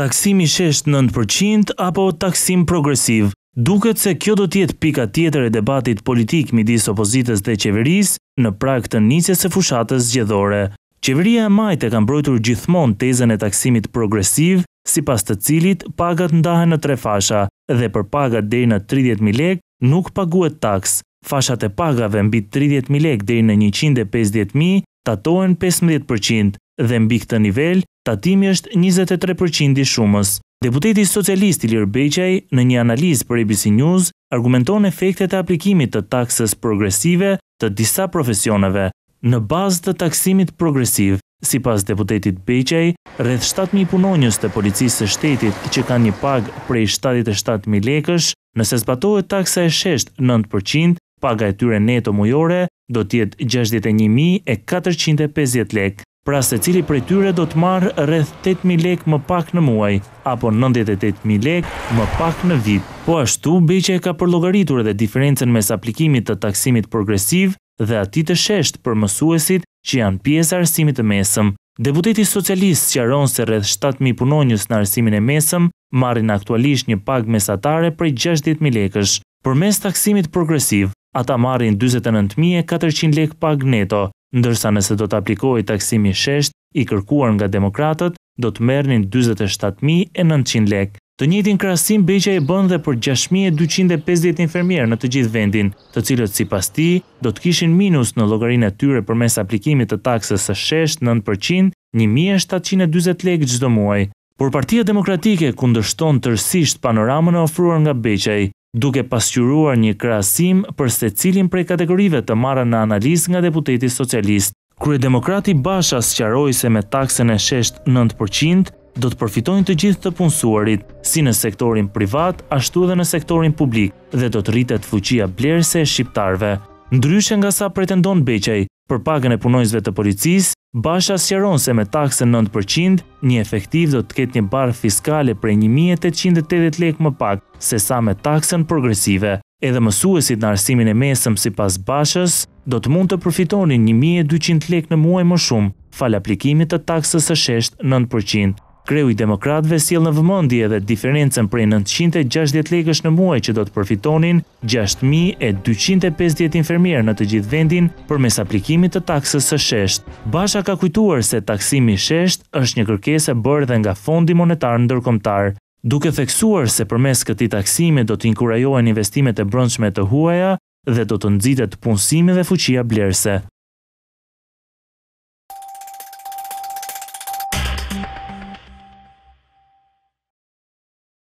taksimi shesht 9% apo taksim progresiv. Duket se kjo do tjetë pika tjetër e debatit politik midis opozitës dhe qeveris në prak të njësjes e fushatës gjedhore. Qeveria e majtë e kam brojtur gjithmon tezën e taksimit progresiv, si pas të cilit pagat ndahen në tre fasha dhe për pagat dhe në 30.000 lek nuk paguet taks. Fashat e pagave mbi 30.000 lek dhe në 150.000 tatohen 15% dhe mbi këtë nivel tatimi është 23% i shumës. Deputeti socialist Ilir Beqaj, në një analiz për ABC News, argumenton efektet e aplikimit të taksës progresive të disa profesioneve. Në bazë të taksimit progresiv, si pas deputetit Beqaj, rrëth 7.000 punonjës të policisë së shtetit që ka një pagë prej 77.000 lekësh, nëse zbatohet taksa e shesht 9%, paga e tyre neto mujore do tjetë 61.450 lekë pra se cili prej tyre do të marrë rreth 8.000 lek më pak në muaj, apo 98.000 lek më pak në vit. Po ashtu, beqe ka përlogaritur edhe diferencen mes aplikimit të taksimit progresiv dhe ati të shesht për mësuesit që janë pjesë arsimit të mesëm. Deputeti socialist që aronë se rreth 7.000 punonjës në arsimin e mesëm, marrin aktualisht një pag mesatare prej 60.000 lekësh. Për mes taksimit progresiv, ata marrin 29.400 lek pag neto, ndërsa nëse do të aplikohi taksimi 6 i kërkuar nga demokratët, do të mërnin 27.900 lek. Të njëtin krasim, beqa e bën dhe për 6.250 infermierë në të gjithë vendin, të cilët si pas ti, do të kishin minus në logarin e tyre për mes aplikimit të taksës së 6-9%, 1.740 lek gjithë do muaj. Por partia demokratike kundështon tërsisht panoramën e ofruar nga beqaj, duke pasqyruar një krasim për se cilin prej kategorive të marra në analiz nga deputeti socialist. Krye Demokrati Basha sqaroi se me taksën e shesht 9%, do të përfitojnë të gjithë të punësuarit, si në sektorin privat, ashtu dhe në sektorin publik, dhe do të rritet fuqia blerëse e shqiptarve. Ndryshe nga sa pretendon Beqaj, për pagën e punojzve të policisë, Basha shëron se me takse 9%, një efektiv do të ketë një barë fiskale prej 1880 lek më pak se sa me taksen progresive. Edhe mësuesit në arsimin e mesëm si pas bashës, do të mund të përfitoni 1200 lek në muaj më shumë, fal aplikimit të taksës së shesht 9%. Kreu i demokratve s'jel në vëmondi edhe diferencen prej 960 lekës në muaj që do të përfitonin 6.250 infermierë në të gjithë vendin për mes aplikimit të taksës së shesht. Basha ka kujtuar se taksimi shesht është një kërkese bërë dhe nga fondi monetar në dërkomtar. Duke theksuar se për mes këti taksime do t'inkurajohen investimet e brëndshme të huaja dhe do të nëzitet punësimi dhe fuqia blerse.